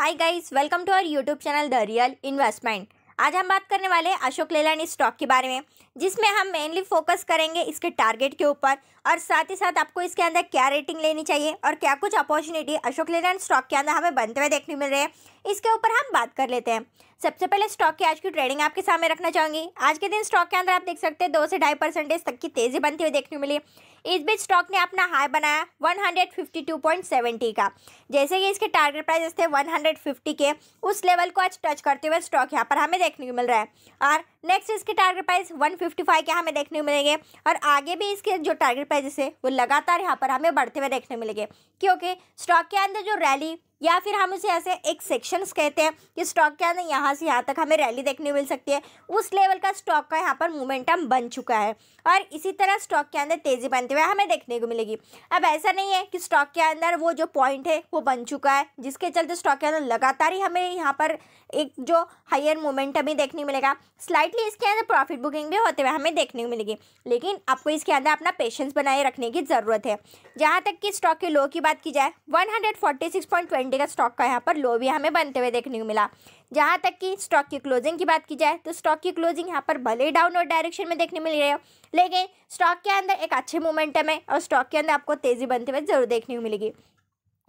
hi guys welcome to our YouTube channel the real investment आज हम बात करने वाले अशोक लेलानी स्टॉक के बारे में जिसमें हम मेनली फोकस करेंगे इसके टारगेट के ऊपर और साथ ही साथ आपको इसके अंदर क्या रेटिंग लेनी चाहिए और क्या कुछ अपॉर्चुनिटी अशोक लेलैंड स्टॉक के अंदर हमें बनते हुए देखने मिल रहे हैं इसके ऊपर हम बात कर लेते हैं सबसे पहले स्टॉक की आज की ट्रेडिंग आपके सामने रखना चाहूँगी आज के दिन स्टॉक के अंदर आप देख सकते हैं दो से ढाई परसेंटेज तक की तेज़ी बनती हुई देखने मिली इस बीच स्टॉक ने अपना हाई बनाया 152.70 का जैसे कि इसके टारगेट प्राइस थे 150 के उस लेवल को आज टच करते हुए स्टॉक यहाँ पर हमें देखने को मिल रहा है और नेक्स्ट इसके टारगेट प्राइस 155 के हमें देखने को मिलेंगे और आगे भी इसके जो टारगेट प्राइजेस है वो लगातार यहाँ पर हमें बढ़ते हुए देखने मिलेंगे क्योंकि स्टॉक के अंदर जो रैली या फिर हम उसे ऐसे एक सेक्शंस कहते हैं कि स्टॉक के अंदर यहाँ से यहाँ तक हमें रैली देखने मिल सकती है उस लेवल का स्टॉक का यहाँ पर मोमेंटम बन चुका है और इसी तरह स्टॉक के अंदर तेज़ी बनते हुए हमें देखने को मिलेगी अब ऐसा नहीं है कि स्टॉक के अंदर वो जो पॉइंट है वो बन चुका है जिसके चलते स्टॉक के अंदर लगातार ही हमें यहाँ पर एक जो हायर मोमेंटम ही देखने मिलेगा स्लाइटली इसके अंदर प्रॉफिट बुकिंग भी होते हुए हमें देखने को मिलेगी लेकिन आपको इसके अंदर अपना पेशेंस बनाए रखने की ज़रूरत है जहाँ तक कि स्टॉक के लो की बात की जाए वन मंडी का स्टॉक का यहाँ पर लो भी हमें बनते हुए देखने को मिला जहाँ तक कि स्टॉक की क्लोजिंग की बात की जाए तो स्टॉक की क्लोजिंग यहाँ पर भले ही डाउनवर्ड डायरेक्शन में देखने मिल रही है लेकिन स्टॉक के अंदर एक अच्छे मोमेंटम है और स्टॉक के अंदर आपको तेज़ी बनते हुए ज़रूर देखने को मिलेगी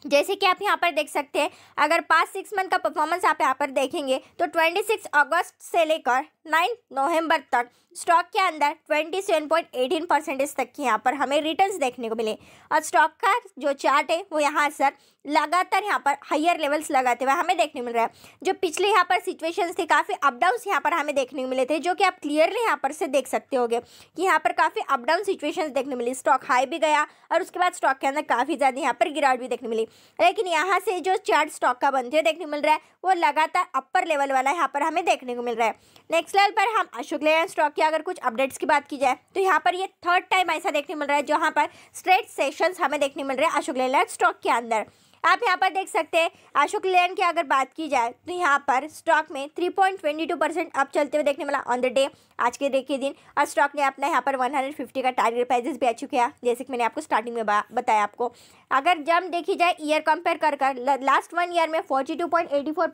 जैसे कि आप यहाँ पर देख सकते हैं अगर पास्ट सिक्स मंथ का परफॉर्मेंस आप यहाँ पर देखेंगे तो ट्वेंटी सिक्स अगस्त से लेकर नाइन नवंबर तक स्टॉक के अंदर twenty seven point eighteen percentage तक की यहाँ पर हमें रिटर्न्स देखने को मिले और स्टॉक का जो चार्ट है वो यहाँ सर लगातार यहाँ पर हायर लेवल्स लगाते हुए हमें देखने मिल रहा है जो पिछले यहाँ पर सिचुएशन थे काफ़ी अपडाउंस यहाँ पर हमें देखने को मिले थे जो कि आप क्लियरली यहाँ पर से देख सकते हो कि यहाँ पर काफ़ी अपडाउन सिचुएशन देखने मिली स्टॉक हाई भी गया और उसके बाद स्टॉक के अंदर काफ़ी ज़्यादा यहाँ पर गिरावट भी देखने मिली लेकिन यहाँ से जो चार्ट स्टॉक का बनते देखने को मिल रहा है वो लगातार अपर लेवल वाला यहाँ पर हमें देखने को मिल रहा है नेक्स्ट लेवल पर हम अशोक लेन स्टॉक की अगर कुछ अपडेट्स की बात की जाए तो यहाँ पर ये थर्ड टाइम ऐसा देखने मिल रहा है जहाँ पर स्ट्रेट सेशंस हमें देखने मिल रहे हैं अशोक लेन स्टॉक के अंदर आप यहाँ पर देख सकते हैं अशोक लेन की अगर बात की जाए तो यहाँ पर स्टॉक में 3.22 परसेंट अब चलते हुए देखने मिला ऑन द डे आज के डे के दिन और स्टॉक ने अपना यहाँ पर 150 का टारगेट प्राइजेस भी चुके हैं जैसे कि मैंने आपको स्टार्टिंग में बताया आपको अगर जम देखी जाए ईयर कंपेयर कर कर लास्ट वन ईयर में फोर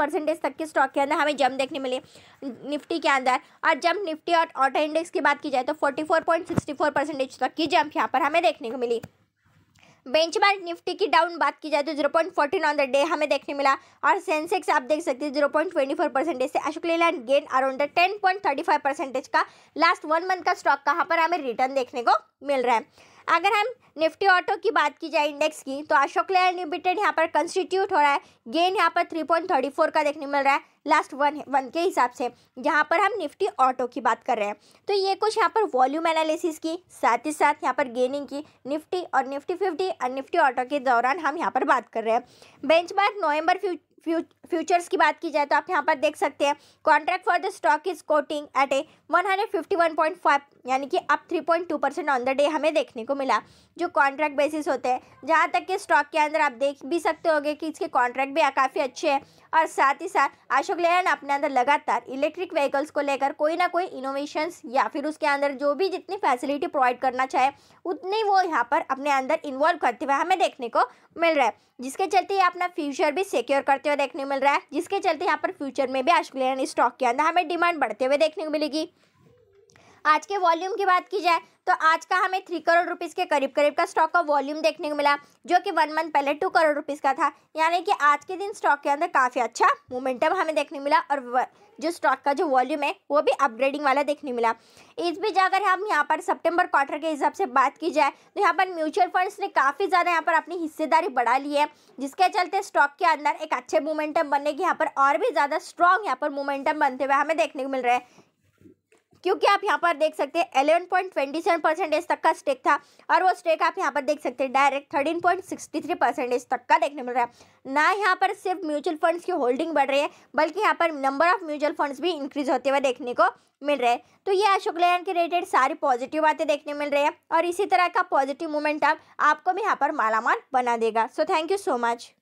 परसेंटेज तक के स्टॉक के अंदर हमें जम देखने मिले निफ्टी के अंदर और जंप निफ्टी और ऑटो इंडेक्स की बात की जाए तो फोर परसेंटेज तक की जंप यहाँ पर हमें देखने को मिली बेंचमार्क निफ्टी की डाउन बात की जाए तो zero point fourteen on the day हमें देखने मिला और सेंसेक्स आप देख सकते हैं zero point twenty four percentage से Ashok Leyland gain around ten point thirty five percentage का लास्ट वन मंथ का स्टॉक कहाँ पर हमें रिटर्न देखने को मिल रहा है अगर हम निफ्टी ऑटो की बात की जाए इंडेक्स की तो अशोक लेयर लिमिटेड यहाँ पर कंस्टिट्यूट हो रहा है गेन यहाँ पर थ्री पॉइंट थर्टी फोर का देखने मिल रहा है लास्ट वन वन के हिसाब से जहाँ पर हम निफ्टी ऑटो की बात कर रहे हैं तो ये कुछ यहाँ पर वॉल्यूम एनालिसिस की साथ ही साथ यहाँ पर गेनिंग की निफ्टी और निफ्टी फिफ्टी और निफ्टी ऑटो के दौरान हम यहाँ पर बात कर रहे हैं बेंच मार्क नवंबर फ्यूचर्स की बात की जाए तो आप यहाँ पर देख सकते हैं contract for the stock is quoting at a one hundred fifty one point five यानी कि up 3.2 percent on the day हमें देखने को मिला जो कॉन्ट्रैक्ट बेसिस होते हैं जहाँ तक कि स्टॉक के अंदर आप देख भी सकते होगे कि इसके कॉन्ट्रैक्ट भी काफ़ी अच्छे हैं और साथ ही साथ अशोक लेलैंड अपने अंदर लगातार इलेक्ट्रिक व्हीकल्स को लेकर कोई ना कोई इनोवेशंस या फिर उसके अंदर जो भी जितनी फैसिलिटी प्रोवाइड करना चाहे उतनी वो यहाँ पर अपने अंदर इन्वॉल्व करते हुए हमें देखने को मिल रहा है जिसके चलते ये अपना फ्यूचर भी सिक्योर करते हुए देखने को मिल रहा है जिसके चलते यहाँ पर फ्यूचर में भी अशोक लेलैंड स्टॉक के अंदर हमें डिमांड बढ़ते हुए देखने को मिलेगी आज के वॉल्यूम की बात की जाए तो आज का हमें थ्री करोड़ रुपीस के करीब करीब का स्टॉक का वॉल्यूम देखने को मिला जो कि वन मंथ पहले टू करोड़ रुपीस का था यानी कि आज के दिन स्टॉक के अंदर काफ़ी अच्छा मोमेंटम हमें देखने मिला और जो स्टॉक का जो वॉल्यूम है वो भी अपग्रेडिंग वाला देखने मिला इस बीच अगर हम यहाँ पर सेप्टेम्बर क्वार्टर के हिसाब से बात की जाए तो यहाँ पर म्यूचुअल फंड्स ने काफ़ी ज़्यादा यहाँ पर अपनी हिस्सेदारी बढ़ा ली है जिसके चलते स्टॉक के अंदर एक अच्छे मोमेंटम बनने के यहाँ पर और भी ज़्यादा स्ट्रॉन्ग यहाँ पर मोमेंटम बनते हुए हमें देखने को मिल रहा है क्योंकि आप यहाँ पर देख सकते हैं eleven point twenty seven percentage तक का स्टेक था और वो स्टेक आप यहाँ पर देख सकते हैं direct thirteen point sixty three percentage तक का देखने मिल रहा है ना यहाँ पर सिर्फ म्यूचुअल फंड्स की होल्डिंग बढ़ रही है बल्कि यहाँ पर नंबर ऑफ म्यूचुअल फंड्स भी इंक्रीज होते हुए देखने को मिल रहे हैं तो ये अशोक लेन के रिलेटेड सारी पॉजिटिव बातें देखने मिल रही है और इसी तरह का पॉजिटिव मोमेंट आपको भी यहाँ पर मालामाल बना देगा so thank you so much